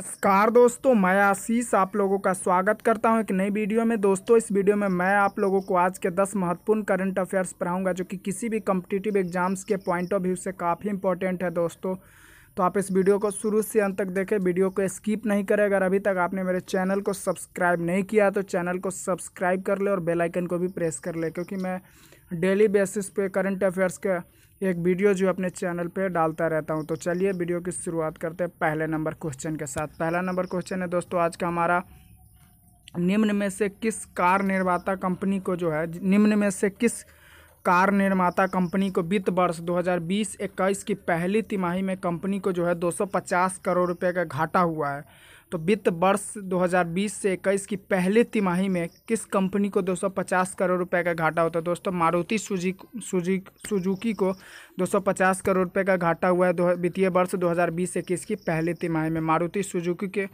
नमस्कार दोस्तों मैं आशीष आप लोगों का स्वागत करता हूं एक नई वीडियो में दोस्तों इस वीडियो में मैं आप लोगों को आज के 10 महत्वपूर्ण करंट अफेयर्स पढ़ाऊंगा जो कि किसी भी कम्पिटिटिव एग्जाम्स के पॉइंट ऑफ व्यू से काफ़ी इंपॉर्टेंट है दोस्तों तो आप इस वीडियो को शुरू से अंत तक देखें वीडियो को स्किप नहीं करें अगर अभी तक आपने मेरे चैनल को सब्सक्राइब नहीं किया तो चैनल को सब्सक्राइब कर ले और बेलाइकन को भी प्रेस कर ले क्योंकि मैं डेली बेसिस पे करंट अफेयर्स के एक वीडियो जो अपने चैनल पे डालता रहता हूँ तो चलिए वीडियो की शुरुआत करते हैं पहले नंबर क्वेश्चन के साथ पहला नंबर क्वेश्चन है दोस्तों आज का हमारा निम्न में से किस कार निर्माता कंपनी को जो है निम्न में से किस कार निर्माता कंपनी को वित्त वर्ष 2020 हज़ार की पहली तिमाही में कंपनी को जो है 250 करोड़ रुपए का घाटा हुआ है तो वित्त वर्ष 2020 से इक्कीस की पहली तिमाही में किस कंपनी को 250 करोड़ रुपए का घाटा होता है दोस्तों मारुति सुजी सुजुकी को 250 करोड़ रुपए का घाटा हुआ है वित्तीय वर्ष 2020 से इक्कीस की पहली तिमाही में मारुति सुजुकी के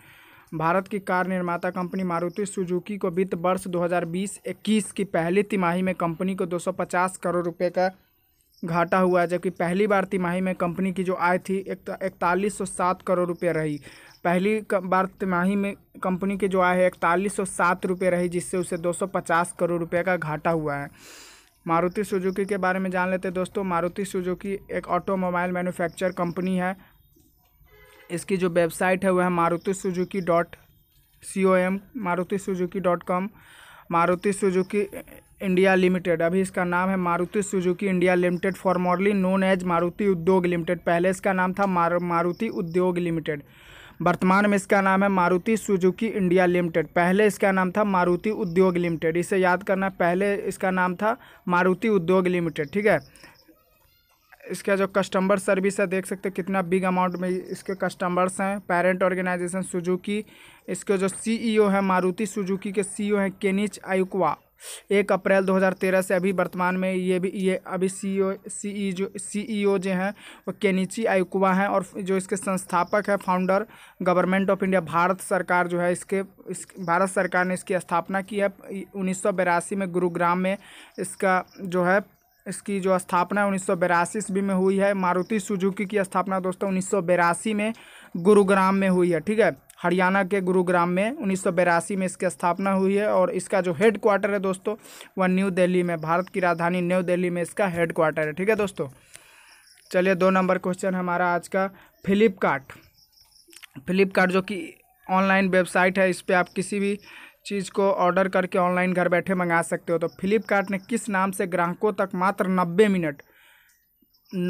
भारत की कार निर्माता कंपनी मारुति सुजुकी को वित्त वर्ष 2020-21 की पहली तिमाही में कंपनी को 250 करोड़ रुपए का घाटा हुआ है जबकि पहली बार तिमाही में कंपनी की जो आय थी इकतालीस सौ सात करोड़ रुपये रही पहली बार तिमाही में कंपनी के जो आय है इकतालीस सौ सात रुपये रही जिससे उसे दो सौ पचास करोड़ रुपये का घाटा हुआ है मारुति सुजुकी के बारे में जान लेते हैं दोस्तों मारुति सुजुकी एक ऑटोमोबाइल मैन्युफैक्चर कंपनी है इसकी जो वेबसाइट है वह है Maruti Suzuki dot C O M Maruti Suzuki dot com Maruti Suzuki India limited अभी इसका नाम है Maruti Suzuki India limited formerly known as Maruti Udyog limited पहले इसका नाम था मारुति उद्योग लिमिटेड वर्तमान में इसका नाम है मारुति सुजुकी इंडिया लिमिटेड पहले इसका नाम था मारुति उद्योग लिमिटेड इसे याद करना पहले इसका नाम था मारुति उद्योग लिमिटेड ठीक है इसका जो कस्टमर सर्विस है देख सकते हैं कितना बिग अमाउंट में इसके कस्टमर्स हैं पेरेंट ऑर्गेनाइजेशन सुजुकी इसके जो सीईओ e है मारुति सुजुकी के सीईओ e हैं केनिच आयुकवा एक अप्रैल 2013 से अभी वर्तमान में ये भी ये अभी सी ओ सी जो सी e जो हैं वो केनिची आयुकुआ हैं और जो इसके संस्थापक है founder government of India Bharat सरकार जो है इसके इस भारत सरकार ने इसकी स्थापना की है उन्नीस में गुरुग्राम में इसका जो है इसकी जो स्थापना उन्नीस सौ ईस्वी में हुई है मारुति सुजुकी की स्थापना दोस्तों उन्नीस सौ में गुरुग्राम में हुई है ठीक है हरियाणा के गुरुग्राम में उन्नीस में इसकी स्थापना हुई है और इसका जो हेड क्वार्टर है दोस्तों वह न्यू दिल्ली में भारत की राजधानी न्यू दिल्ली में इसका हेड क्वार्टर है ठीक है दोस्तों चलिए दो नंबर क्वेश्चन हमारा आज का फ्लिपकार्ट फ्लिपकार्ट जो कि ऑनलाइन वेबसाइट है इस पर आप किसी भी चीज़ को ऑर्डर करके ऑनलाइन घर बैठे मंगा सकते हो तो फ्लिपकार्ट ने किस नाम से ग्राहकों तक मात्र नब्बे मिनट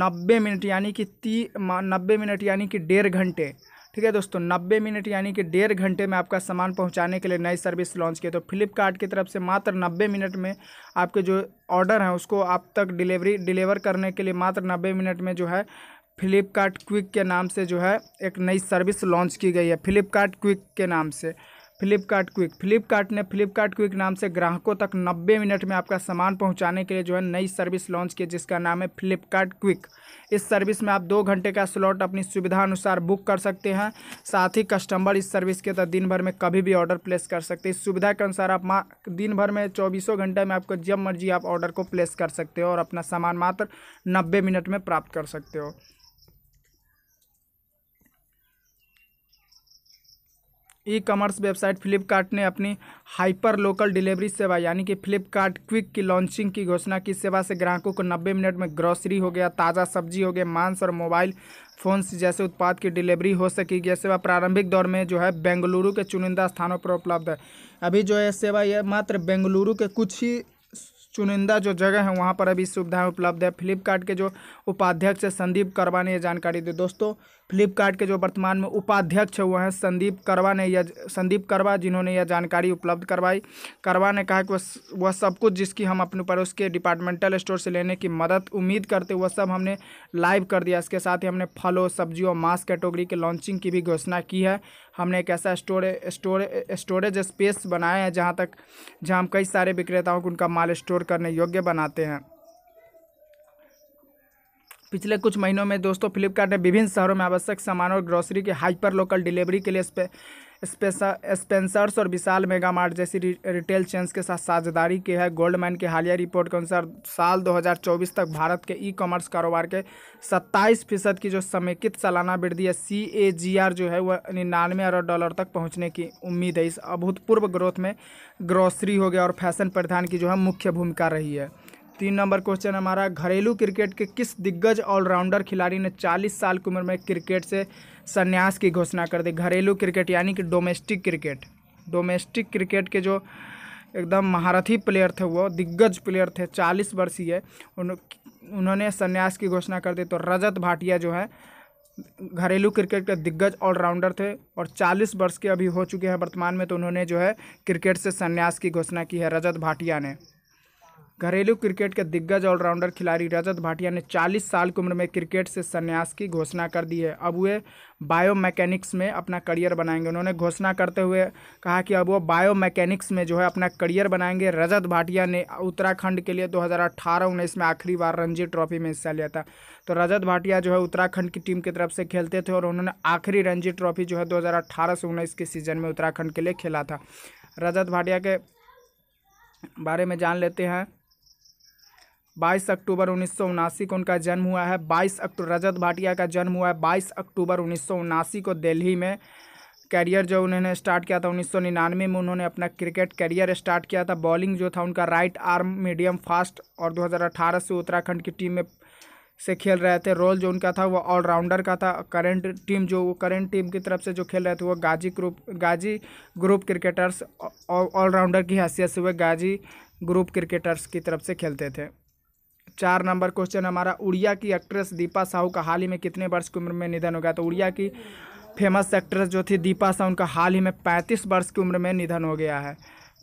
नब्बे मिनट यानी कि ती नब्बे मिनट यानी कि डेढ़ घंटे ठीक है दोस्तों नब्बे मिनट यानी कि डेढ़ घंटे में आपका सामान पहुँचाने के लिए नई सर्विस लॉन्च किया तो फ्लिपकार्ट की तरफ से मात्र नब्बे मिनट में आपके जो ऑर्डर हैं उसको आप तक डिलीवरी डिलीवर करने के लिए मात्र नब्बे मिनट में जो है फ्लिपकार्ट क्विक के नाम से जो है एक नई सर्विस लॉन्च की गई है फ्लिपकार्ट क्विक के नाम से फ्लिपकार्ट क्विक फ्लिपकार्ट ने फ्लिपकार्ट क्विक नाम से ग्राहकों तक 90 मिनट में आपका सामान पहुंचाने के लिए जो है नई सर्विस लॉन्च की जिसका नाम है फ्लिपकार्ट क्विक इस सर्विस में आप दो घंटे का स्लॉट अपनी सुविधा अनुसार बुक कर सकते हैं साथ ही कस्टमर इस सर्विस के तहत दिन भर में कभी भी ऑर्डर प्लेस कर सकते हैं इस सुविधा के अनुसार आप दिन भर में चौबीसों घंटे में आपको जब मर्जी आप ऑर्डर को प्लेस कर सकते हो और अपना सामान मात्र नब्बे मिनट में प्राप्त कर सकते हो ई कॉमर्स वेबसाइट फ्लिपकार्ट ने अपनी हाइपर लोकल डिलीवरी सेवा यानी कि फ्लिपकार्ट क्विक की लॉन्चिंग की घोषणा की सेवा से ग्राहकों को 90 मिनट में ग्रॉसरी हो गया ताज़ा सब्जी हो गया मांस और मोबाइल फोन्स जैसे उत्पाद की डिलीवरी हो सकेगी यह सेवा प्रारंभिक दौर में जो है बेंगलुरु के चुनिंदा स्थानों पर उपलब्ध है अभी जो है सेवा यह मात्र बेंगलुरु के कुछ ही चुनिंदा जो जगह है वहाँ पर अभी सुविधाएँ उपलब्ध है फ्लिपकार्ट के जो उपाध्यक्ष संदीप करवा ने ये जानकारी दी दोस्तों फ्लिपकार्ट के जो वर्तमान में उपाध्यक्ष हुए हैं संदीप करवा ने यह संदीप करवा जिन्होंने यह जानकारी उपलब्ध करवाई करवा ने कहा कि वह सब कुछ जिसकी हम अपने पड़ोस के डिपार्टमेंटल स्टोर से लेने की मदद उम्मीद करते वह सब हमने लाइव कर दिया इसके साथ ही हमने फलों सब्जियों और मांस कैटेगरी के लॉन्चिंग की भी घोषणा की है हमने एक ऐसा स्टोरे स्टोरे स्टोरेज स्पेस बनाया है जहाँ तक जहाँ हम कई सारे विक्रेताओं को उनका माल स्टोर करने योग्य बनाते हैं पिछले कुछ महीनों में दोस्तों फ्लिपकार्ट ने विभिन्न शहरों में आवश्यक सामान और ग्रोसरी के हाइपर लोकल डिलीवरी के लिए स्पे, स्पेंसर्स और विशाल मेगा मार्ट जैसी रि, रिटेल चेन्स के साथ साझेदारी की है गोल्ड मैन की हालिया रिपोर्ट के अनुसार साल 2024 तक भारत के ई कॉमर्स कारोबार के 27 फीसद की जो समेकित सालाना वृद्धि है सी ए जी आर जो है वह निन्यानवे अरब डॉलर तक पहुँचने की उम्मीद है इस अभूतपूर्व ग्रोथ में ग्रोसरी हो गया और फैशन प्रधान की जो है मुख्य भूमिका रही है तीन नंबर क्वेश्चन हमारा घरेलू क्रिकेट के किस दिग्गज ऑलराउंडर खिलाड़ी ने 40 साल की उम्र में क्रिकेट से संन्यास की घोषणा कर दी घरेलू क्रिकेट यानी कि डोमेस्टिक क्रिकेट डोमेस्टिक क्रिकेट के जो एकदम महारथी प्लेयर थे वो दिग्गज प्लेयर थे चालीस वर्षीय उन उन्होंने संन्यास की घोषणा कर दी तो रजत भाटिया जो है घरेलू क्रिकेट के दिग्गज ऑलराउंडर थे और 40 वर्ष के अभी हो चुके हैं वर्तमान में तो उन्होंने जो है क्रिकेट से संन्यास की घोषणा की है रजत भाटिया ने घरेलू क्रिकेट के दिग्गज ऑलराउंडर खिलाड़ी रजत भाटिया ने 40 साल की उम्र में क्रिकेट से संन्यास की घोषणा कर दी है अब वे मैकेनिक्स में अपना करियर बनाएंगे उन्होंने घोषणा करते हुए कहा कि अब वो मैकेनिक्स में जो है अपना करियर बनाएंगे रजत भाटिया ने उत्तराखंड के लिए 2018-19 में आखिरी बार रणजी ट्रॉफी में हिस्सा लिया था तो रजत भाटिया जो है उत्तराखंड की टीम की तरफ से खेलते थे और उन्होंने आखिरी रणजी ट्रॉफी जो है दो से उन्नीस के सीजन में उत्तराखंड के लिए खेला था रजत भाटिया के बारे में जान लेते हैं बाईस अक्टूबर उन्नीस को उनका जन्म हुआ है बाईस अक्टूबर रजत भाटिया का जन्म हुआ है बाईस अक्टूबर उन्नीस को दिल्ली में करियर जो उन्होंने स्टार्ट किया था उन्नीस में उन्होंने अपना क्रिकेट करियर स्टार्ट किया था बॉलिंग जो था उनका राइट आर्म मीडियम फास्ट और 2018 से उत्तराखंड की टीम में से खेल रहे थे रोल जो उनका था वो ऑलराउंडर का था करंट टीम जो वो करंट टीम की तरफ से जो खेल रहे थे वो Ghazi group Ghazi group cricketers allrounder की हैसियत से हुए गाजी ग्रुप क्रिकेटर्स की तरफ से खेलते थे चार नंबर क्वेश्चन हमारा उड़िया की एक्ट्रेस दीपा साहू का हाल ही में कितने वर्ष की उम्र में निधन हो गया तो उड़िया की फेमस एक्ट्रेस जो थी दीपा साहू उनका हाल ही में पैंतीस वर्ष की उम्र में निधन हो गया है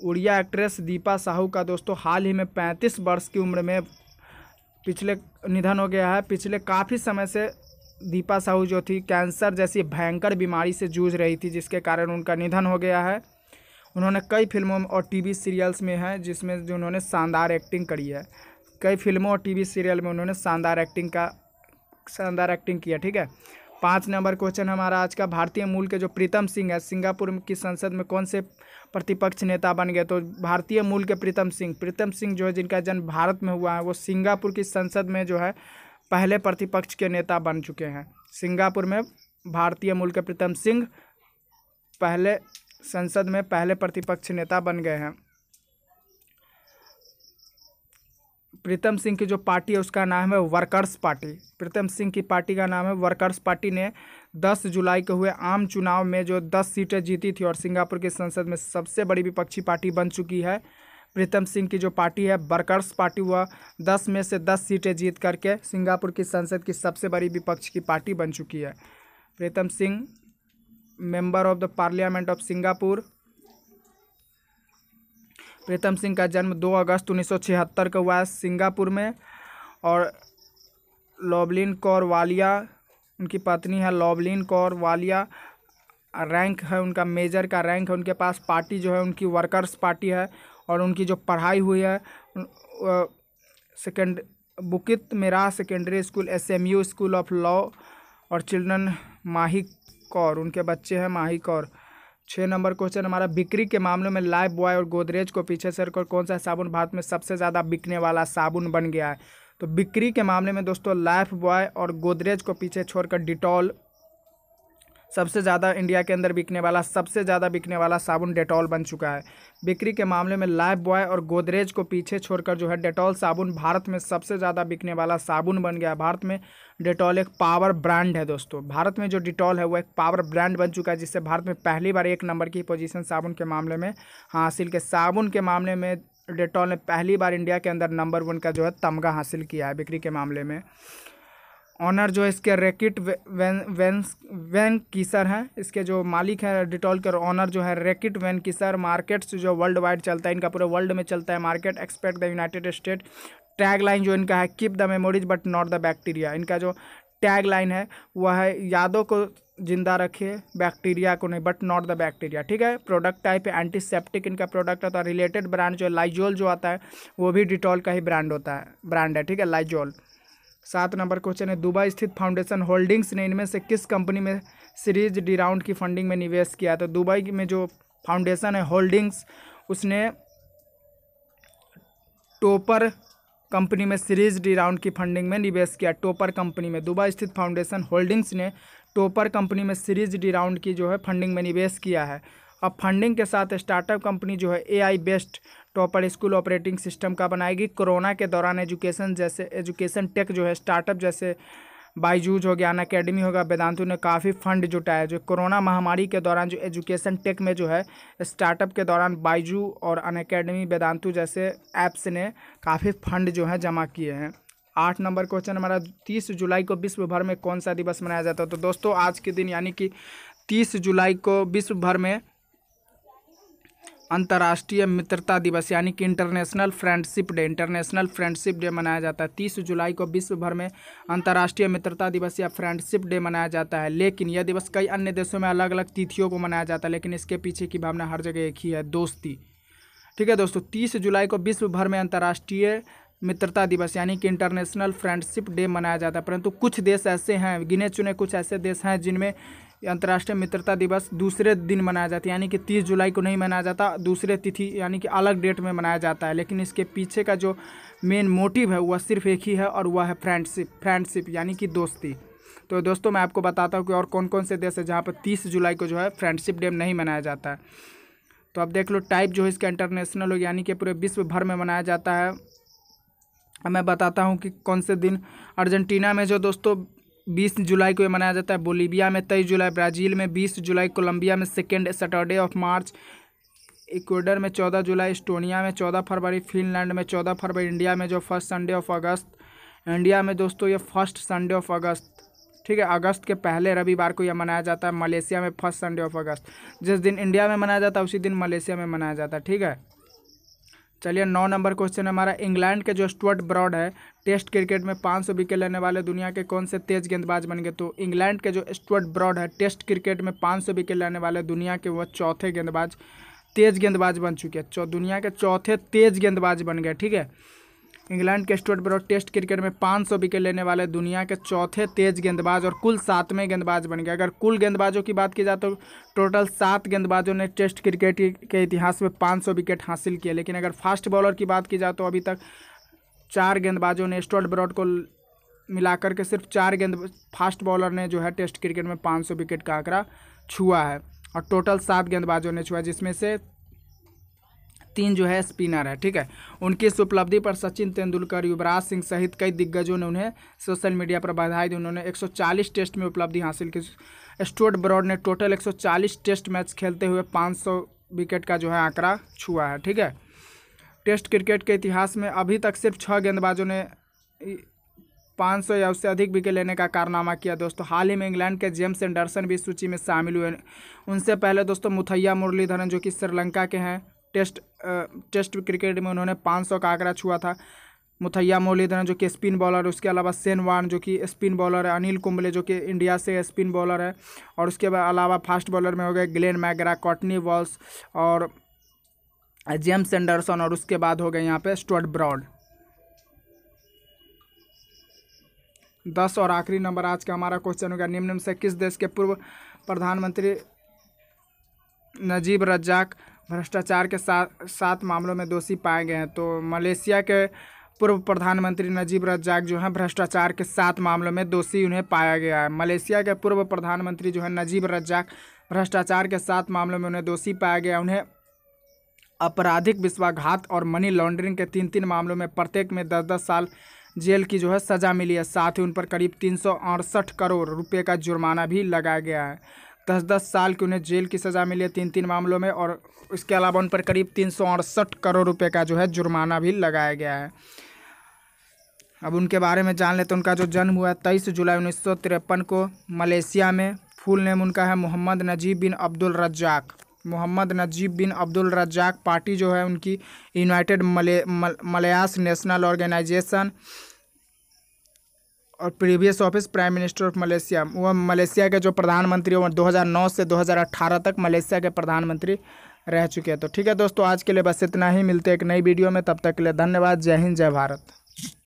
उड़िया एक्ट्रेस दीपा साहू का दोस्तों हाल ही में पैंतीस वर्ष की उम्र में पिछले निधन हो गया है पिछले काफ़ी समय से दीपा साहू जो थी कैंसर जैसी भयंकर बीमारी से जूझ रही थी जिसके कारण उनका निधन हो गया है उन्होंने कई फिल्मों और टीवी सीरियल्स में हैं जिसमें जो उन्होंने शानदार एक्टिंग करी है कई फिल्मों और टीवी सीरियल में उन्होंने शानदार एक्टिंग का शानदार एक्टिंग किया ठीक है पाँच नंबर क्वेश्चन हमारा आज का भारतीय मूल के जो प्रीतम सिंह है सिंगापुर की संसद में कौन से प्रतिपक्ष नेता बन गए तो भारतीय मूल के प्रीतम सिंह प्रीतम सिंह जो है जिनका जन्म भारत में हुआ है वो सिंगापुर की संसद में जो है पहले प्रतिपक्ष के नेता बन चुके हैं सिंगापुर में भारतीय मूल के प्रीतम सिंह पहले संसद में पहले प्रतिपक्ष नेता बन गए हैं प्रीतम सिंह की जो पार्टी है उसका नाम है वर्कर्स पार्टी प्रीतम सिंह की पार्टी का नाम है वर्कर्स पार्टी ने 10 जुलाई को हुए आम चुनाव में जो 10 सीटें जीती थी और सिंगापुर की संसद में सबसे बड़ी विपक्षी पार्टी बन चुकी है प्रीतम सिंह की जो पार्टी है वर्कर्स पार्टी वह दस में से दस सीटें जीत करके सिंगापुर की संसद की सबसे बड़ी विपक्ष की पार्टी बन चुकी है Pritam Singh member of the parliament of Singapore Pritam Singh का जन्म 2 अगस्त उन्नीस को हुआ सिंगापुर में और लॉबलिन कौर वालिया उनकी पत्नी है लॉबलिन कौर वालिया रैंक है उनका मेजर का रैंक है उनके पास पार्टी जो है उनकी वर्कर्स पार्टी है और उनकी जो पढ़ाई हुई है second Bukit Merah secondary school SMU school of law और चिल्ड्रन माही कौर उनके बच्चे हैं माही कौर छः नंबर क्वेश्चन हमारा बिक्री के मामले में लाइफ बॉय और गोदरेज को पीछे से रखकर कौन सा साबुन भारत में सबसे ज़्यादा बिकने वाला साबुन बन गया है तो बिक्री के मामले में दोस्तों लाइफ बॉय और गोदरेज को पीछे छोड़कर डिटॉल सबसे ज़्यादा इंडिया के अंदर बिकने वाला सबसे ज़्यादा बिकने वाला साबुन डेटॉल बन चुका है बिक्री के मामले में लाइफ बॉय और गोदरेज को पीछे छोड़कर जो है डेटॉल साबुन भारत में सबसे ज़्यादा बिकने वाला साबुन बन गया भारत में डेटॉल एक पावर ब्रांड है दोस्तों भारत में जो डिटॉल है वो एक पावर ब्रांड बन चुका है जिससे भारत में पहली बार एक नंबर की पोजिशन साबुन के मामले में हाँ, हासिल के साबुन के मामले में डेटॉल ने पहली बार इंडिया के अंदर नंबर वन का जो है तमगा हासिल किया है बिक्री के मामले में ऑनर जो इसके Reckitt Ben Ben Benckiser हैं इसके जो मालिक है डिटॉल के ऑनर जो है रेकिट वैन किसर मार्केट्स जो वर्ल्ड वाइड चलता है इनका पूरे वर्ल्ड में चलता है market expect the United State tag line जो इनका है keep the memories but not the bacteria इनका जो टैग लाइन है वह है यादों को जिंदा रखिए बैक्टीरिया को नहीं बट नॉट द बैक्टीरिया ठीक है प्रोडक्ट टाइप है एंटीसेप्टिक इनका प्रोडक्ट होता है रिलेटेड ब्रांड जो है लाइजोल जो आता है वो भी डिटॉल का ही ब्रांड होता है ब्रांड है ठीक है लाइजोल सात नंबर क्वेश्चन है दुबई स्थित फाउंडेशन होल्डिंग्स ने इनमें से किस कंपनी में सीरीज डी राउंड की फंडिंग में निवेश किया तो दुबई में जो फाउंडेशन है होल्डिंग्स उसने टोपर कंपनी में सीरीज डी राउंड की फंडिंग में निवेश किया टोपर कंपनी में दुबई स्थित फाउंडेशन होल्डिंग्स ने टोपर कंपनी में सीरीज डी राउंड की जो है फंडिंग में निवेश किया है अब फंडिंग के साथ स्टार्टअप कंपनी जो है AI based topper school operating system का बनाएगी कोरोना के दौरान एजुकेशन जैसे एजुकेशन टेक जो है स्टार्टअप जैसे बाईजूज हो गया अन अकेडमी होगा वेदांतु ने काफ़ी फंड जुटाया जो कोरोना महामारी के दौरान जो एजुकेशन टेक में जो है स्टार्टअप के दौरान बाइजू और अन अकेडमी वेदांतु जैसे ऐप्स ने काफ़ी फंड जो है जमा किए हैं आठ नंबर क्वेश्चन हमारा तीस जुलाई को विश्व भर में कौन सा दिवस मनाया जाता है तो दोस्तों आज के दिन यानी कि तीस जुलाई को विश्व भर में अंतर्राष्ट्रीय मित्रता दिवस यानी कि international friendship day international friendship day मनाया जाता है तीस जुलाई को विश्व भर में अंतर्राष्ट्रीय मित्रता दिवस या फ्रेंडशिप डे मनाया जाता है लेकिन यह दिवस कई अन्य देशों में अलग अलग तिथियों को मनाया जाता है लेकिन इसके पीछे की भावना हर जगह एक ही है दोस्ती ठीक है दोस्तों तीस जुलाई को विश्व भर में अंतर्राष्ट्रीय मित्रता दिवस यानी कि इंटरनेशनल फ्रेंडशिप डे मनाया जाता है परंतु कुछ देश ऐसे हैं गिने चुने कुछ ऐसे देश हैं जिनमें अंतर्राष्ट्रीय मित्रता दिवस दूसरे दिन मनाया जाता है यानी कि तीस जुलाई को नहीं मनाया जाता दूसरे तिथि यानी कि अलग डेट में मनाया जाता है लेकिन इसके पीछे का जो मेन मोटिव है वह सिर्फ एक ही है और वह है फ्रेंडशिप फ्रेंडशिप यानी कि दोस्ती तो दोस्तों मैं आपको बताता हूँ कि और कौन कौन से देश है जहाँ पर तीस जुलाई को जो है फ्रेंडशिप डे नहीं मनाया जाता है तो आप देख लो टाइप जो है इसका इंटरनेशनल यानी कि पूरे विश्व भर में मनाया जाता है मैं बताता हूँ कि कौन से दिन अर्जेंटीना में जो दोस्तों बीस जुलाई को ये मनाया जाता है बोलीविया में तेईस जुलाई ब्राज़ील में बीस जुलाई कोलंबिया में second Saturday of March Ecuador में चौदह जुलाई इस्टोनिया में चौदह फरवरी फिनलैंड में चौदह फरवरी इंडिया में जो first Sunday of August India में दोस्तों ये फर्स्ट संडे ऑफ अगस्त ठीक है अगस्त के पहले रविवार को यह मनाया जाता है मलेशिया में फर्स्ट संडे ऑफ अगस्त जिस दिन इंडिया में मनाया जाता है उसी दिन मलेशिया में मनाया जाता है ठीक है चलिए नौ नंबर क्वेश्चन हमारा इंग्लैंड के जो स्टुअर्ट ब्रॉड है टेस्ट क्रिकेट में 500 विकेट लेने वाले दुनिया के कौन से तेज गेंदबाज बन गए तो इंग्लैंड के जो स्टुअर्ट ब्रॉड है टेस्ट क्रिकेट में 500 विकेट लेने वाले दुनिया के वह चौथे गेंदबाज तेज गेंदबाज बन चुके हैं दुनिया के चौथे तेज गेंदबाज बन गए ठीक है इंग्लैंड के स्टोर्ट ब्रॉड टेस्ट क्रिकेट में 500 विकेट लेने वाले दुनिया के चौथे तेज गेंदबाज और कुल सातवें गेंदबाज बन गए अगर कुल गेंदबाजों की बात की जाए तो टोटल सात गेंदबाजों ने टेस्ट क्रिकेट के इतिहास में पाँच विकेट हासिल किए लेकिन अगर फास्ट बॉलर की बात की जाए तो अभी तक चार गेंदबाजों ने स्टोर्ट ब्रॉड को मिलाकर के सिर्फ चार गेंद फास्ट बॉलर ने जो है टेस्ट क्रिकेट में 500 विकेट का आंकड़ा छुआ है और टोटल सात गेंदबाजों ने छुआ जिसमें से तीन जो है स्पिनर है ठीक है उनकी इस उपलब्धि पर सचिन तेंदुलकर युवराज सिंह सहित कई दिग्गजों ने उन्हें सोशल मीडिया पर बधाई दी उन्होंने 140 टेस्ट में उपलब्धि हासिल की स्टोर्ट ब्रॉड ने टोटल 140 टेस्ट मैच खेलते हुए 500 विकेट का जो है आंकड़ा छुआ है ठीक है टेस्ट क्रिकेट के इतिहास में अभी तक सिर्फ छः गेंदबाजों ने 500 या उससे अधिक विकेट लेने का कारनामा किया दोस्तों हाल ही में इंग्लैंड के जेम्स एंडरसन भी सूची में शामिल हुए उनसे पहले दोस्तों मुथैया मुरलीधरन जो कि श्रीलंका के हैं टेस्ट टेस्ट क्रिकेट में उन्होंने पाँच सौ का आंकड़ा छुआ था मुथैया मोहलिदन जो कि स्पिन बॉलर है उसके अलावा सेन वान जो कि स्पिन बॉलर है अनिल कुंबले जो कि इंडिया से स्पिन बॉलर है और उसके अलावा फास्ट बॉलर में हो गए ग्लेन मैगरा कॉटनी वॉल्स और जेम्स एंडरसन और उसके बाद हो गए यहाँ पे स्टोर्ट ब्रॉड दस और आखिरी नंबर आज का हमारा क्वेश्चन होगा निम्न से किस देश के पूर्व प्रधानमंत्री नजीब रज्जाक भ्रष्टाचार के साथ सात मामलों में दोषी पाए गए हैं तो मलेशिया के पूर्व प्रधानमंत्री नजीब रज्जाक जो हैं भ्रष्टाचार के सात मामलों में दोषी उन्हें पाया गया है मलेशिया के पूर्व प्रधानमंत्री जो है नजीब रज्जाक भ्रष्टाचार के सात मामलों में उन्हें दोषी पाया गया उन्हें आपराधिक विश्वाघात और मनी लॉन्ड्रिंग के तीन तीन मामलों में प्रत्येक में दस दस साल जेल की जो है सज़ा मिली है साथ ही उन पर करीब तीन करोड़ रुपये का जुर्माना भी लगाया गया है दस दस साल की उन्हें जेल की सज़ा मिली है तीन तीन मामलों में और इसके अलावा उन पर करीब तीन सौ अड़सठ करोड़ रुपये का जो है जुर्माना भी लगाया गया है अब उनके बारे में जान लेते हैं तो उनका जो जन्म हुआ है तेईस जुलाई उन्नीस को मलेशिया में फुल नेम उनका है Mohammad Najib bin Abdul Razak Mohammad Najib bin Abdul Razak party जो है उनकी यूनाइटेड मले मल, मलयास नेशनल ऑर्गेनाइजेशन और previous office prime minister of Malaysia वह मलेशिया के जो प्रधानमंत्री वह 2009 से 2018 तक मलेशिया के प्रधानमंत्री रह चुके हैं तो ठीक है दोस्तों आज के लिए बस इतना ही मिलते हैं एक नई वीडियो में तब तक के लिए धन्यवाद जय हिंद जय भारत